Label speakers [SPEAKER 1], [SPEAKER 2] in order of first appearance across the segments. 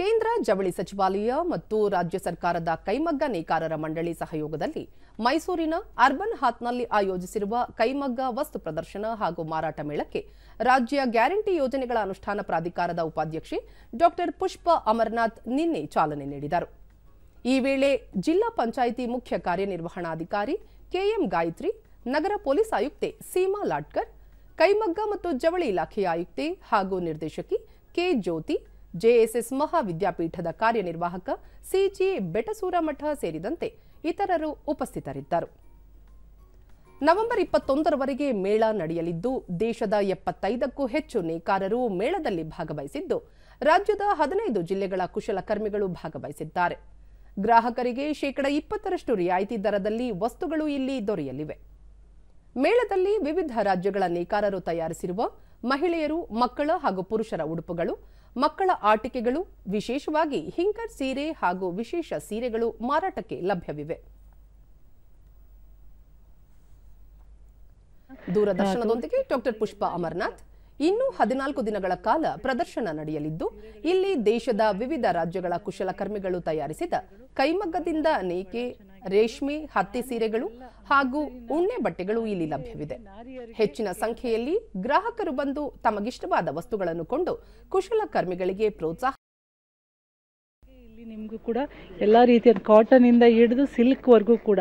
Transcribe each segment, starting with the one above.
[SPEAKER 1] ಕೇಂದ್ರ ಜವಳಿ ಸಚಿವಾಲಯ ಮತ್ತು ರಾಜ್ಯ ಸರ್ಕಾರದ ಕೈಮಗ್ಗ ನೇಕಾರರ ಮಂಡಳಿ ಸಹಯೋಗದಲ್ಲಿ ಮೈಸೂರಿನ ಅರ್ಬನ್ ಹಾತ್ನಲ್ಲಿ ಆಯೋಜಿಸಿರುವ ಕೈಮಗ್ಗ ವಸ್ತು ಪ್ರದರ್ಶನ ಹಾಗೂ ಮಾರಾಟ ಮೇಳಕ್ಕೆ ರಾಜ್ಯ ಗ್ಯಾರಂಟಿ ಯೋಜನೆಗಳ ಅನುಷ್ಠಾನ ಪ್ರಾಧಿಕಾರದ ಉಪಾಧ್ಯಕ್ಷೆ ಡಾಕ್ಟರ್ ಪುಷ್ಪ ಅಮರನಾಥ್ ನಿನ್ನೆ ಚಾಲನೆ ನೀಡಿದರು ಈ ವೇಳೆ ಜಿಲ್ಲಾ ಪಂಚಾಯಿತಿ ಮುಖ್ಯ ಕಾರ್ಯನಿರ್ವಹಣಾಧಿಕಾರಿ ಕೆಎಂ ಗಾಯತ್ರಿ ನಗರ ಪೊಲೀಸ್ ಆಯುಕ್ತೆ ಸೀಮಾ ಲಾಟ್ಕರ್ ಕೈಮಗ್ಗ ಮತ್ತು ಜವಳಿ ಇಲಾಖೆಯ ಆಯುಕ್ತೆ ಹಾಗೂ ನಿರ್ದೇಶಕಿ ಕೆ ಜ್ಯೋತಿ ಜೆಎಸ್ಎಸ್ ಮಹಾವಿದ್ಯಾಪೀಠದ ಕಾರ್ಯನಿರ್ವಾಹಕ ಸಿಜಿ ಬೆಟಸೂರಮಠ ಸೇರಿದಂತೆ ಇತರರು ಉಪಸ್ಥಿತರಿದ್ದರು ನವೆಂಬರ್ ಇಪ್ಪತ್ತೊಂದರವರೆಗೆ ಮೇಳ ನಡೆಯಲಿದ್ದು ದೇಶದ ಎಪ್ಪತ್ತೈದಕ್ಕೂ ಹೆಚ್ಚು ನೇಕಾರರು ಮೇಳದಲ್ಲಿ ಭಾಗವಹಿಸಿದ್ದು ರಾಜ್ಯದ ಹದಿನೈದು ಜಿಲ್ಲೆಗಳ ಕುಶಲಕರ್ಮಿಗಳು ಭಾಗವಹಿಸಿದ್ದಾರೆ ಗ್ರಾಹಕರಿಗೆ ಶೇಕಡ ಇಪ್ಪತ್ತರಷ್ಟು ರಿಯಾಯಿತಿ ದರದಲ್ಲಿ ವಸ್ತುಗಳು ಇಲ್ಲಿ ದೊರೆಯಲಿವೆ ಮೇಳದಲ್ಲಿ ವಿವಿಧ ರಾಜ್ಯಗಳ ನೇಕಾರರು ತಯಾರಿಸಿರುವ ಮಹಿಳೆಯರು ಮಕ್ಕಳ ಹಾಗೂ ಪುರುಷರ ಉಡುಪುಗಳು ಮಕ್ಕಳ ಆಟಿಕೆಗಳು ವಿಶೇಷವಾಗಿ ಹಿಂಕರ್ ಸೀರೆ ಹಾಗೂ ವಿಶೇಷ ಸೀರೆಗಳು ಮಾರಾಟಕ್ಕೆ ಲಭ್ಯವಿವೆ ದೂರದರ್ಶನದೊಂದಿಗೆ ಡಾಕ್ಟರ್ ಪುಷ್ಪ ಅಮರನಾಥ್ ಇನ್ನೂ ಹದಿನಾಲ್ಕು ದಿನಗಳ ಕಾಲ ಪ್ರದರ್ಶನ ನಡೆಯಲಿದ್ದು ಇಲ್ಲಿ ದೇಶದ ವಿವಿಧ ರಾಜ್ಯಗಳ ಕುಶಲಕರ್ಮಿಗಳು ತಯಾರಿಸಿದ ಕೈಮಗ್ಗದಿಂದ ನೇಕೆ ರೇಷ್ಮೆ ಹತ್ತಿ ಸೀರೆಗಳು ಹಾಗೂ ಉಣ್ಣೆ ಬಟ್ಟೆಗಳು ಇಲ್ಲಿ ಲಭ್ಯವಿದೆ ಹೆಚ್ಚಿನ ಸಂಖ್ಯೆಯಲ್ಲಿ ಗ್ರಾಹಕರು ಬಂದು ತಮಗಿಷ್ಟವಾದ ವಸ್ತುಗಳನ್ನು ಕೊಂಡು ಕುಶಲಕರ್ಮಿಗಳಿಗೆ ಪ್ರೋತ್ಸಾಹ ಇಲ್ಲಿ ನಿಮಗೂ ಕೂಡ ಎಲ್ಲ ರೀತಿಯ ಕಾಟನಿಂದ ಹಿಡಿದು ಸಿಲ್ಕ್ ಸಿಲ್ಕ್ವರೆಗೂ ಕೂಡ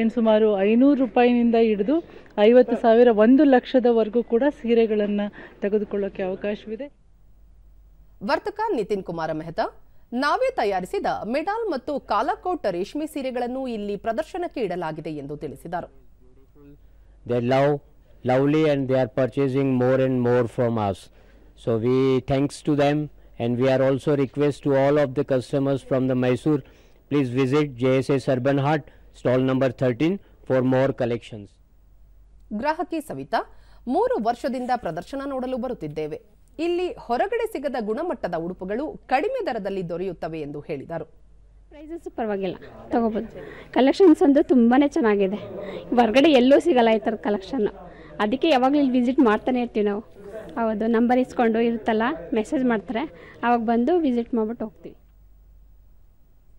[SPEAKER 1] ಏನು ಸುಮಾರು ಐನೂರು ರೂಪಾಯಿನಿಂದ ಹಿಡಿದು ಐವತ್ತು ಸಾವಿರ ಒಂದು ಲಕ್ಷದವರೆಗೂ ಕೂಡ ಸೀರೆಗಳನ್ನು ತೆಗೆದುಕೊಳ್ಳೋಕೆ ಅವಕಾಶವಿದೆ ವರ್ತಕ ನಿತಿನ್ ಕುಮಾರ ಮೆಹತಾ ನಾವೇ ತಯಾರಿಸಿದ ಮೆಡಾಲ್ ಮತ್ತು ಕಾಲಕೋಟ್ ರೇಷ್ಮೆ ಸೀರೆಗಳನ್ನು ಇಲ್ಲಿ ಪ್ರದರ್ಶನಕ್ಕೆ ಇಡಲಾಗಿದೆ ಎಂದು ತಿಳಿಸಿದರು
[SPEAKER 2] they love lovely and they are purchasing more and more from us so we thanks to them and we are also request to all of the customers from the Mysore please visit J S S urban Haat stall number thirteen for more collections
[SPEAKER 1] ಗ್ರಾಹಕಿ ಸವಿತಾ ಮೂರು ವರ್ಷದಿಂದ ಪ್ರದರ್ಶನ ನೋಡಲು ಬರುತ್ತಿದ್ದೇವೆ ಇಲ್ಲಿ ಹೊರಗಡೆ ಸಿಗದ ಗುಣಮಟ್ಟದ ಉಡುಪುಗಳು ಕಡಿಮೆ ದರದಲ್ಲಿ ದೊರೆಯುತ್ತವೆ ಎಂದು ಹೇಳಿದರು
[SPEAKER 2] ಪ್ರೈಸಸ್ ಪರವಾಗಿಲ್ಲ ತಗೋಬೋದು ಕಲೆಕ್ಷನ್ಸ್ ಅಂದ್ರೆ ತುಂಬಾ ಚೆನ್ನಾಗಿದೆ ಹೊರಗಡೆ ಎಲ್ಲೂ ಸಿಗಲ್ಲ ಈ ಥರದ ಕಲೆಕ್ಷನ್ ಅದಕ್ಕೆ ಯಾವಾಗಲೂ ಇಲ್ಲಿ ವಿಸಿಟ್ ಮಾಡ್ತಾನೆ ಇರ್ತೀವಿ ನಾವು ಹೌದು ನಂಬರ್ ಇಸ್ಕೊಂಡು ಇರುತ್ತಲ್ಲ ಮೆಸೇಜ್ ಮಾಡ್ತಾರೆ ಆವಾಗ ಬಂದು ವಿಸಿಟ್ ಮಾಡ್ಬಿಟ್ಟು ಹೋಗ್ತೀವಿ